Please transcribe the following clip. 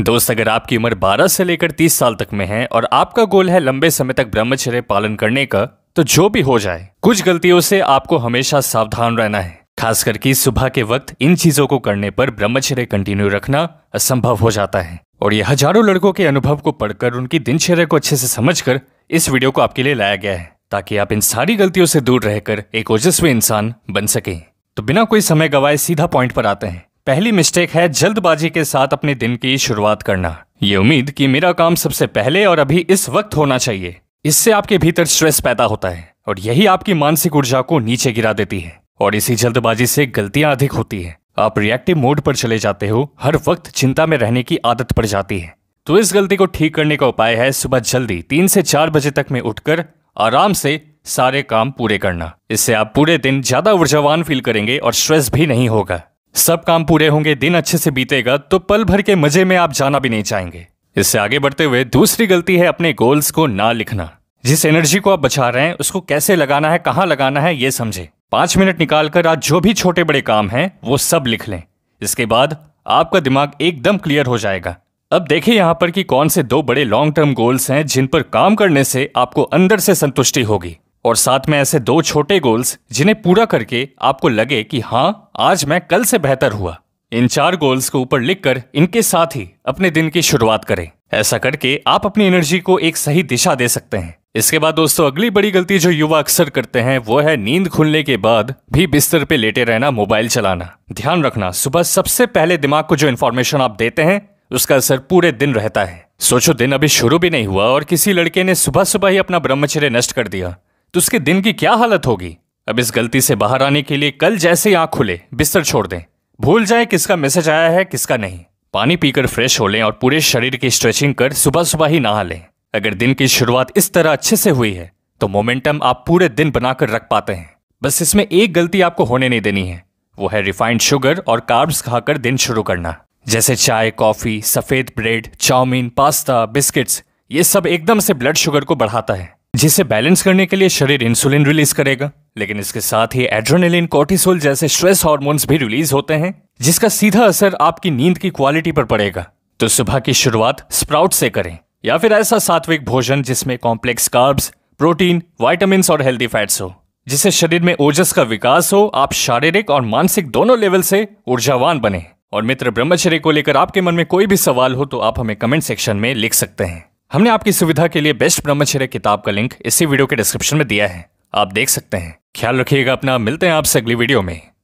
दोस्त अगर आपकी उम्र 12 से लेकर 30 साल तक में है और आपका गोल है लंबे समय तक ब्रह्मचर्य पालन करने का तो जो भी हो जाए कुछ गलतियों से आपको हमेशा सावधान रहना है खास करके सुबह के वक्त इन चीजों को करने पर ब्रह्मचर्य कंटिन्यू रखना असंभव हो जाता है और यह हजारों लड़कों के अनुभव को पढ़कर उनकी दिनचर्या को अच्छे से समझकर इस वीडियो को आपके लिए लाया गया है ताकि आप इन सारी गलतियों से दूर रहकर एक ओजस्वी इंसान बन सके तो बिना कोई समय गवाए सीधा पॉइंट पर आते हैं पहली मिस्टेक है जल्दबाजी के साथ अपने दिन की शुरुआत करना ये उम्मीद कि मेरा काम सबसे पहले और अभी इस वक्त होना चाहिए इससे आपके भीतर स्ट्रेस पैदा होता है और यही आपकी मानसिक ऊर्जा को नीचे गिरा देती है और इसी जल्दबाजी से गलतियां अधिक होती है आप रिएक्टिव मोड पर चले जाते हो हर वक्त चिंता में रहने की आदत पड़ जाती है तो इस गलती को ठीक करने का उपाय है सुबह जल्दी तीन से चार बजे तक में उठकर आराम से सारे काम पूरे करना इससे आप पूरे दिन ज्यादा ऊर्जावान फील करेंगे और स्ट्रेस भी नहीं होगा सब काम पूरे होंगे दिन अच्छे से बीतेगा तो पल भर के मजे में आप जाना भी नहीं चाहेंगे इससे आगे बढ़ते हुए दूसरी गलती है अपने गोल्स को ना लिखना जिस एनर्जी को आप बचा रहे हैं उसको कैसे लगाना है कहाँ लगाना है ये समझे पांच मिनट निकालकर आज जो भी छोटे बड़े काम हैं वो सब लिख लें इसके बाद आपका दिमाग एकदम क्लियर हो जाएगा अब देखिए यहां पर कि कौन से दो बड़े लॉन्ग टर्म गोल्स हैं जिन पर काम करने से आपको अंदर से संतुष्टि होगी और साथ में ऐसे दो छोटे गोल्स जिन्हें पूरा करके आपको लगे कि हाँ आज मैं कल से बेहतर हुआ इन चार गोल्स को ऊपर लिखकर इनके साथ ही अपने दिन की शुरुआत करें ऐसा करके आप अपनी एनर्जी को एक सही दिशा दे सकते हैं इसके बाद दोस्तों अगली बड़ी गलती जो युवा अक्सर करते हैं वो है नींद खुलने के बाद भी बिस्तर पे लेटे रहना मोबाइल चलाना ध्यान रखना सुबह सबसे पहले दिमाग को जो इन्फॉर्मेशन आप देते हैं उसका असर पूरे दिन रहता है सोचो दिन अभी शुरू भी नहीं हुआ और किसी लड़के ने सुबह सुबह ही अपना ब्रह्मचर्य नष्ट कर दिया तो उसके दिन की क्या हालत होगी अब इस गलती से बाहर आने के लिए कल जैसे आंख खुले बिस्तर छोड़ दें भूल जाए किसका मैसेज आया है किसका नहीं पानी पीकर फ्रेश हो लें और पूरे शरीर की स्ट्रेचिंग कर सुबह सुबह ही नहा लें अगर दिन की शुरुआत इस तरह अच्छे से हुई है तो मोमेंटम आप पूरे दिन बनाकर रख पाते हैं बस इसमें एक गलती आपको होने नहीं देनी है वो है रिफाइंड शुगर और कार्ब्स खाकर दिन शुरू करना जैसे चाय कॉफी सफेद ब्रेड चाउमीन पास्ता बिस्किट्स ये सब एकदम से ब्लड शुगर को बढ़ाता है जिसे बैलेंस करने के लिए शरीर इंसुलिन रिलीज करेगा लेकिन इसके साथ ही एड्रोनिलिन कोर्टिसोल जैसे स्ट्रेस हार्मोन्स भी रिलीज होते हैं जिसका सीधा असर आपकी नींद की क्वालिटी पर पड़ेगा तो सुबह की शुरुआत स्प्राउट से करें या फिर ऐसा सात्विक भोजन जिसमें कॉम्प्लेक्स कार्ब्स प्रोटीन वाइटामिन और हेल्दी फैट्स हो जिससे शरीर में ओजस का विकास हो आप शारीरिक और मानसिक दोनों लेवल से ऊर्जावान बने और मित्र ब्रह्मचर्य को लेकर आपके मन में कोई भी सवाल हो तो आप हमें कमेंट सेक्शन में लिख सकते हैं हमने आपकी सुविधा के लिए बेस्ट ब्रह्मचर्य किताब का लिंक इसी वीडियो के डिस्क्रिप्शन में दिया है आप देख सकते हैं ख्याल रखिएगा अपना मिलते हैं आपसे अगली वीडियो में